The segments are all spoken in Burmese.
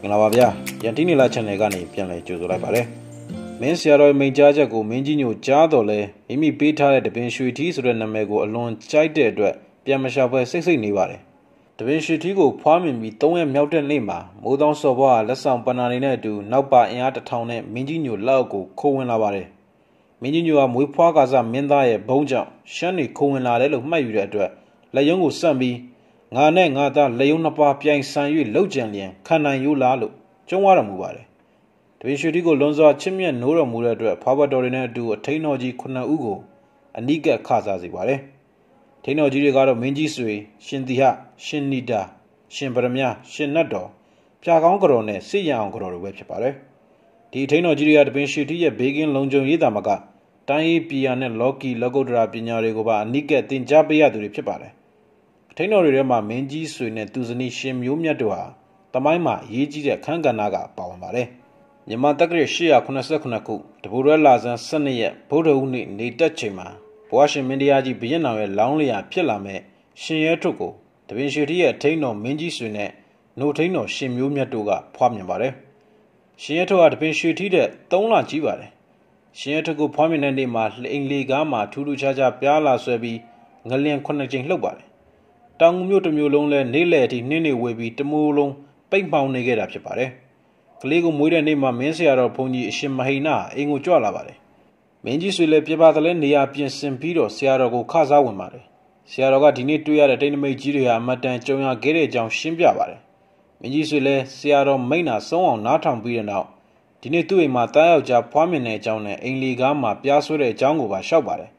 င်္ဂလာပါဗျာယန်တီနီလာ channel ကနေပြန်လည်ကြိုဆိုလိုက်ပါတယ်မင်းဆရာတော်မိန်ကြားချက်ကိုမင်းကြီးညိုကြားတော်လဲမိမိပေးထားတဲ့တပင်ရွှေထီးဆိုတဲ့နာမည်ကိုအလွန်ကြိုက်တဲ့အတွက်ပြန်မရှာဖွယ်စိတ်စိတ်နေပါတယ်တပင်ရွှေထီးကိုဖွားမြင်ပြီး၃ရက်မြောက်တဲ့နေ့မှာမိုးတောင်းစော်ဘွားကလက်ဆောင်ပဏာနေတဲ့အတူနောက်ပါအင်အားတစ်ထောင်နဲ့မင်းကြီးညိုလက်အောက်ကိုခိုးဝင်လာပါတယ်မင်းကြီးညိုကမွေးဖွားကစားမင်းသားရဲ့ဘုံကြောင့်ရှမ်းတွေခိုးဝင်လာတယ်လို့မှတ်ယူတဲ့အတွက်လက်ရုံးကိုစန့်ပြီးငါနဲ့ငါသားလယုံနှစ်ပါးပြိုင်ဆိုင်၍လှုပ်ကြံလျင်ခံနိုင်ရိုးလားလို့ကြုံရတော်မူပါတယ်။တပည့်ရွှေတိကိုလွန်စွာချစ်မြတ်နိုးတော်မူတဲ့အတွက်ဖာဘတော်တွေနဲ့အတူအထိန်တော်ကြီးခုနှစ်ဦးကိုအနိကခစားစေပါတယ်။ထိန်တော်ကြီးတွေကတော့မင်းကြီးဆွေရှင်သီဟရှင်နီတာရှင်ဗရမယရှင်နတ်တော်ဖြာကောင်းကတော်နဲ့စစ်ရအောင်ကတော်တွေပဲဖြစ်ပါတယ်။ဒီထိန်တော်ကြီးတွေကတပင်ရှိတိရဲ့ဘေးကင်းလုံခြုံရေးတာမကတိုင်းပြည်ပြည်နဲ့လော်ကီလောကုတ္တရာပညာတွေကိုပါအနိကသင်ကြားပေးရသူတွေဖြစ်ပါတယ်အထိန်တော်တွေထဲမှာမင်းကြီးဆွေနဲ့သူဇနီးရှင်မျိုးမြတ်တို့ဟာတမိုင်းမှာအရေးကြီးတဲ့ခန်းကဏ္ဍကပါဝင်ပါတယ်မြန်မာတက္ကရာ889ခုတဘူရဲလာဇန်12ရက်ဗုဒ္ဓဟူးနေ့နေတက်ချိန်မှာဘွားရှင်မင်းတရားကြီးဘရင်တော်ရဲ့လောင်းလျာဖြစ်လာမဲ့ရှင်ရဲထုတ်ကိုတပင်ရွှေတိရဲ့အထိန်တော်မင်းကြီးဆွေနဲ့노ထိန်တော်ရှင်မျိုးမြတ်တို့ကဖွားမြင်ပါတယ်ရှင်ရဲထုတ်ကတပင်ရွှေတိတဲ့3လကြီးပါတယ်ရှင်ရဲထုတ်ကိုဖွားမြင်တဲ့နေ့မှာလှိန်လေကားမှာထူးထူးခြားခြားပြားလာဆွဲပြီးငလင်9ကြိမ်လှုပ်ပါတယ်တောင်ငူမြို့တစ်မြို့လုံးလည်းနေ့လယ်အထိနှင်းနေဝေပြီးတမိုးလုံးပိတ်မှောင်နေခဲ့တာဖြစ်ပါတယ်။ကလေးကိုမွေးတဲ့နေ့မှာမင်းဆရာတော်ဘုန်းကြီးအရှင်မဟိနာအိမ်ကိုကြွလာပါတယ်။မင်းကြီးဆွေလည်းပြပါသလဲနေရာပြင်ဆင်ပြီးတော့ဆရာတော်ကိုခစားဝင်ပါတယ်။ဆရာတော်ကဒီနေ့တွေ့ရတဲ့တိတ်နမိတ်ကြီးတွေဟာအမတန်ကြုံရခဲ့တဲ့အကြောင်းရှင်းပြပါတယ်။မင်းကြီးဆွေလည်းဆရာတော်မိန့်တာဆုံးအောင်နားထောင်ပြီးတဲ့နောက်ဒီနေ့သူ့အိမ်မှာတားယောက်ျားဖွားမြင်တဲ့အကြောင်းနဲ့အိမ်လီကားမှာပြားဆွဲတဲ့အကြောင်းကိုပါရှောက်ပါတယ်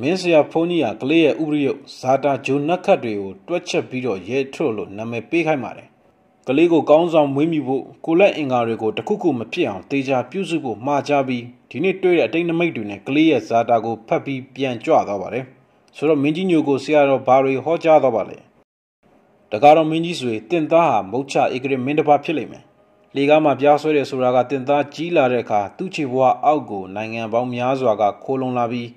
မင်းဆရာဖုန်းကြီးကကလေးရဲ့ဥပရိယဇာတာဂျိုနက်ခတ်တွေကိုတွက်ချက်ပြီးတော့ရဲထွတ်လို့နာမည်ပေးခိုင်းပါတယ်။ကလေးကိုကောင်းဆောင်မွေးမြူဖို့ကိုလက်အင်္ကာတွေကိုတခုခုမဖြစ်အောင်တေချာပြုစုဖို့မှာကြပြီးဒီနေ့တွေ့တဲ့အတိတ်နမိတ်တွေနဲ့ကလေးရဲ့ဇာတာကိုဖတ်ပြီးပြန်ကြွသွားပါတယ်။ဆိုတော့မင်းကြီးညိုကိုဆရာတော်ဘာတွေဟောကြားသွားပါလဲ။တကားတော့မင်းကြီးဆွေတင်သားဟာမုတ်ချဧကရမင်းတစ်ပါးဖြစ်လိမ့်မယ်။လေကားမှာပြားဆွဲတယ်ဆိုတာကတင်သားကြီးလာတဲ့အခါသူ့ခြေဘွားအောက်ကိုနိုင်ငံပေါင်းများစွာကခိုးလုံလာပြီး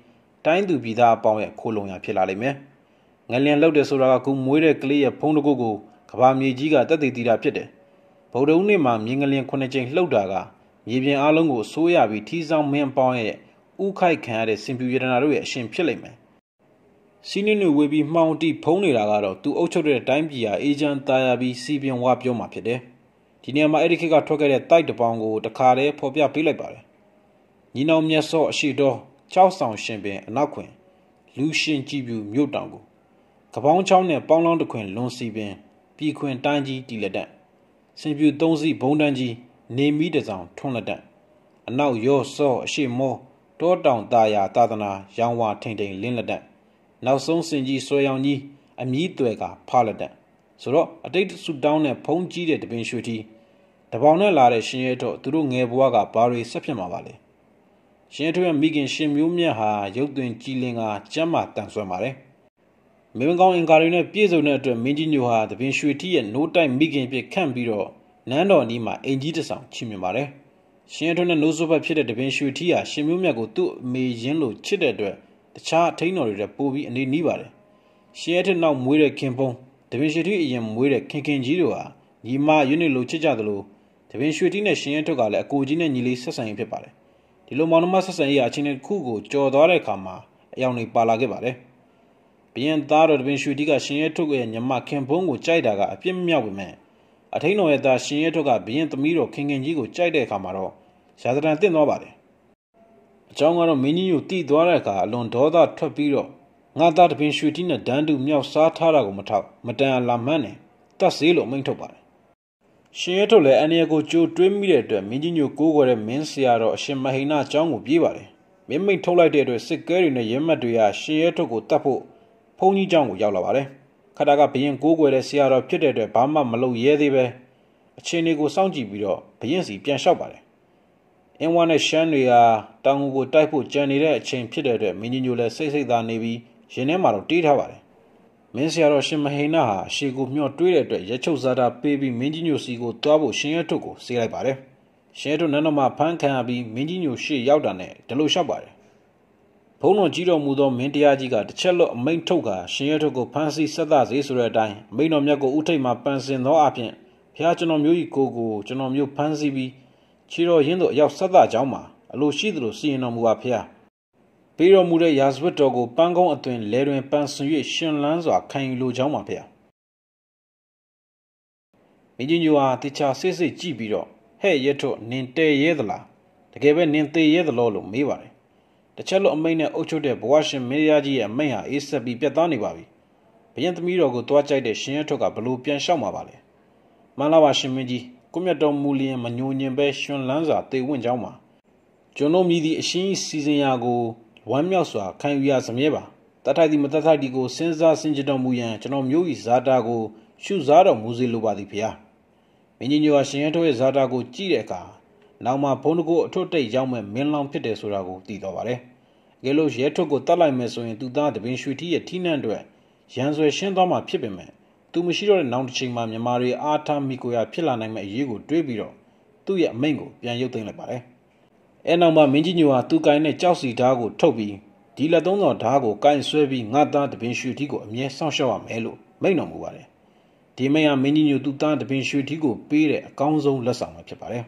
တိုင်းသူပြည်သားအပေါင်းရဲ့ခိုးလုံရဖြစ်လာလိမ့်မယ်။ငလျင်လောက်တယ်ဆိုတာကခုမွေးတဲ့ကလေးရဲ့ဖုံးတကုတ်ကိုကဘာမြေကြီးကတက်တည်တည်တာဖြစ်တယ်။ဗုဒ္ဓဦးနေ့မှာမြင်းငလျင်ခုနှစ်ကြိမ်လှုပ်တာကမြေပြင်အလုံးကိုအစိုးရပြီးထီဆောင်မင်းအပေါင်းရဲ့ဥခိုက်ခံရတဲ့စင်ပြူရတနာတို့ရဲ့အရှင်ဖြစ်လိမ့်မယ်။စီးနင်းတွေဝေပြီးမှောင်တိဖုံးနေတာကတော့သူအုပ်ချုပ်တဲ့တိုင်းပြည်ဟာအေဂျန်တာယာပြီးစီပင်ဝါပြောမှဖြစ်တယ်။ဒီနေရာမှာအဲ့ဒီခေတ်ကထွက်ခဲ့တဲ့တိုက်တပေါင်းကိုတခါတည်းဖော်ပြပေးလိုက်ပါတယ်။ညီနောင်မျက်စော့အရှိတော်ကြောက်ဆောင်ရှင်ပင် အနောက်ခွင်လူရှင်ကြည့်ပြူမြို့တောင်ကိုကပောင်းချောင်းနဲ့ပေါင်းလောင်းတခွင်လွန်စီပင်ပြည်ခွင်တန်းကြီးတီလက်တက်စင်ပြူသုံးစီဘုံတန်းကြီးနေမီတဆောင်ထွန်းလက်တက်အနောက်ရော့စော့အရှိမောတောတောင်တာယာသာသနာရောင်ဝါထိန်ထိန်လင်းလက်တက်နောက်ဆုံးစင်ကြီးဆွဲရောင်ကြီးအမြီးတွယ်ကဖားလက်တက်ဆိုတော့အတိတ်ဆူတောင်းနဲ့ဖုံးကြီးတဲ့တပင်ရွှေတီတပေါင်နဲ့လာတဲ့ရှင်ရဲတော့သူတို့ငယ်ဘွားကဘာတွေဆက်ဖြစ်မှာပါလဲရှင်ထွေမိခင်ရှင်မျိုးမြတ်ဟာရုပ်သွင်ကြည်လင်ကကျမ်းမာတန်ဆွမ်းပါတယ်မင်းကောင်းအင်ကာရီနဲ့ပြည့်စုံတဲ့အတွက်မင်းကြီးညိုဟာတပင်ရွှေထီးရဲ့နိုးတိုက်မိခင်ဖြစ်ခန့်ပြီးတော့နန်းတော်နီးမှာအင်ကြီးတဆောင်ချီးမြှင့်ပါတယ်ရှင်ထွန်းနဲ့နိုးစဘတ်ဖြစ်တဲ့တပင်ရွှေထီးဟာရှင်မျိုးမြတ်ကိုသူ့အမေရင်းလို့ချစ်တဲ့အတွက်တခြားအထိန်တော်တွေလည်းပိုပြီးအနေနီးပါတယ်ရှင်အထက်နောက်မွေးတဲ့ခင်ပုံးတပင်ရွှေထီးအရင်မွေးတဲ့ခင်ခင်ကြီးတို့ဟာညီမရွနေလို့ချစ်ကြသလိုတပင်ရွှေထီးနဲ့ရှင်အထက်ကလည်းအကိုကြီးနဲ့ညီလေးဆက်ဆံရေးဖြစ်ပါတယ်ဒီလိုမောင်နှမဆက်ဆံရေးအချင်းတစ်ခုကိုကြော်သွားတဲ့အခါမှာအယောင်တွေပါလာခဲ့ပါတယ်။ဘရင်သားတော်တပင်ရွှေတိကရှင်ရဲထုတ်ရဲ့ညမခင်ဘုန်းကိုကြိုက်တာကအပြစ်မြောက်ပေမဲ့အထင်းတော်ရဲ့သားရှင်ရဲထုတ်ကဘရင်သမီးတော်ခင်ခင်ကြီးကိုကြိုက်တဲ့အခါမှာတော့ရာဇဒဏ်တင့်သွားပါတယ်။အကြောင်းကတော့မင်းကြီးကိုတီးသွားတဲ့အခါအလွန်ဒေါသထွက်ပြီးတော့ငါသားတပင်ရွှေတိနဲ့ဒန်းတူမြောက်စားထားတာကိုမထောက်မတန်အလာမှန်းနဲ့တတ်စေးလို့မိန့်ထုတ်ပါတယ်ရှင်ရဲထုတ်လည်းအန်ရကိုကြိုတွေးမိတဲ့အတွက်မင်းကြီးညိုကိုးကွယ်တဲ့မင်းဆရာတော်အရှင်မဟိနာအကြောင်းကိုပြေးပါတယ်မင်းမိတ်ထုတ်လိုက်တဲ့အတွက်စစ်ကဲတွေနဲ့ရဲမတ်တွေကရှင်ရဲထုတ်ကိုတတ်ဖို့ဘုံကြီးအကြောင်းကိုရောက်လာပါတယ်ခတာကဘရင်ကိုးကွယ်တဲ့ဆရာတော်ဖြစ်တဲ့အတွက်ဘာမှမလုပ်ရဲသေးပဲအချင်းတွေကိုစောင့်ကြည့်ပြီးတော့ဘရင်စီပြန်လျှောက်ပါတယ်အင်းဝါနဲ့ရှမ်းတွေကတောင်ကိုတိုက်ဖို့ကြံနေတဲ့အချိန်ဖြစ်တဲ့အတွက်မင်းကြီးညိုလည်းစိတ်စိတ်သာနေပြီးရင်ထဲမှာတော့တေးထားပါတယ်မင်းဆရာတော်ရှင်မဟိန်နာဟာရှေကိုမျှော်တွေးတဲ့အတွက်ရချုပ်စားတာပေးပြီးမင်းကြီးညိုစီကိုတွားဖို့ရှင်ရထုတ်ကိုစေးလိုက်ပါတယ်ရှင်ရထုတ်နန်းတော်မှာဖမ်းခံရပြီးမင်းကြီးညိုရှေ့ရောက်တာနဲ့ဒီလိုလျှောက်ပါတယ်ဘုံတော်ကြီးတော်မူသောမင်းတရားကြီးကတစ်ချက်လွတ်အမိန်ထုတ်ကရှင်ရထုတ်ကိုဖမ်းဆီးဆက်သစေဆိုတဲ့အတိုင်းမိန်တော်မြတ်ကိုဥထိတ်မှာပန်ဆင်သောအပြင်ဖះကျွန်တော်မျိုးကြီးကိုကိုကျွန်တော်မျိုးဖမ်းဆီးပြီးခြေတော်ရင်းတို့အရောက်ဆက်သကြောင်းမှာအလိုရှိသလိုစီရင်တော်မူပါဖះပေးတော်မူတဲ့ရာဇဝတ်တော်ကိုပန်းကုန်းအသွင်လဲတွင်ပန်းဆွ၍ရှင်လန်းစွာခံယူလိုကြောင်းပါဖေ။မင်းကြီးညိုဟာတခြားစိတ်စိတ်ကြည့်ပြီးတော့ဟဲ့ရထုတ်နင်တဲရဲသလားတကယ်ပဲနင်သေးရဲသလားလို့မေးပါတယ်။တစ်ချက်လို့အမိန့်နဲ့အုပ်ချုပ်တဲ့ဘဝရှင်မေရကြီးရဲ့အမိန့်ဟာအေးဆက်ပြီးပြတ်သားနေပါပြီ။ဘယင်သမီးတော်ကိုတွားကြိုက်တဲ့ရှင်ရထုတ်ကဘလို့ပြန်လျှောက်มาပါလဲ။မလာပါရှင်မင်းကြီးကိုမြတ်တော်မူလျင်မညိုညင်ပဲရှင်လန်းစွာတေဝင့်ကြောင်းပါ။ကျွန်တော်မြည်သည့်အရှင်စီစဉ်ရာကိုဝမ်းမြောက်စွာခံယူရစမြဲပါတတ်ထိုက်သည့်မတတ်ထိုက်သည့်ကိုစဉ်းစားဆင်ခြင်တော်မူရန်ကျွန်တော်မျိုး၏ဇာတာကိုရှုစားတော်မူစေလိုပါသည်ဖေဟာမင်းကြီးညိုဟာရှင်ရထိုးရဲ့ဇာတာကိုကြည့်တဲ့အခါနောက်မှဘုန်းတကုအထွတ်တိတ်ရောက်မဲ့မင်းလောင်ဖြစ်တယ်ဆိုတာကိုသိတော်ပါတယ်။ကဲလို့ရဲထွက်ကိုတတ်လိုက်မယ်ဆိုရင်သူသားတပင်ရွှေထီးရဲ့ထီးနှံ့အတွက်ရန်ဆွယ်ရှင်းသွားမှာဖြစ်ပေမဲ့သူမရှိတော့တဲ့နောက်တစ်ချိန်မှာမြန်မာတွေအားထားမိကိုရဖြစ်လာနိုင်မဲ့အရေးကိုတွေးပြီးတော့သူ့ရဲ့အမိန့်ကိုပြန်ရုပ်သိမ်းလိုက်ပါတယ်။အဲနောက်မှာမင်းကြီးညိုဟာသူ့ကိုင်းနဲ့ကြောက်စီဓာတ်ကိုထုတ်ပြီးဒီလက်သုံးဆောင်ဓာတ်ကိုကိုင်းဆွဲပြီးငါသားတပင်ရွှေထီးကိုအမြဲစောင့်ရှောက်ရမယ်လို့မိန့်တော်မူပါတယ်ဒီမိန့်ဟာမင်းကြီးညိုသူ့သားတပင်ရွှေထီးကိုပေးတဲ့အကောင်းဆုံးလက်ဆောင်ပဲဖြစ်ပါတယ်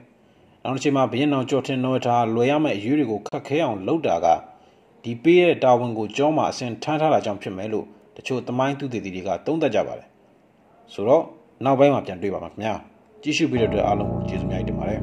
နောက်တစ်ချိန်မှာဘရင်တော်ကြော်ထင်တော်ထားလွယ်ရမယ့်အရေးတွေကိုခက်ခဲအောင်လုပ်တာကဒီပေးတဲ့တာဝန်ကိုကြောမှာအစဉ်ထမ်းထားတာကြောင့်ဖြစ်မယ်လို့တချို့သမိုင်းသူတည်တည်တွေကသုံးသပ်ကြပါတယ်ဆိုတော့နောက်ပိုင်းမှာပြန်တွေ့ပါမှာခင်ဗျာကြည့်ရှုပြီးတဲ့အတွက်အားလုံးကိုကျေးဇူးများတင်ပါတယ်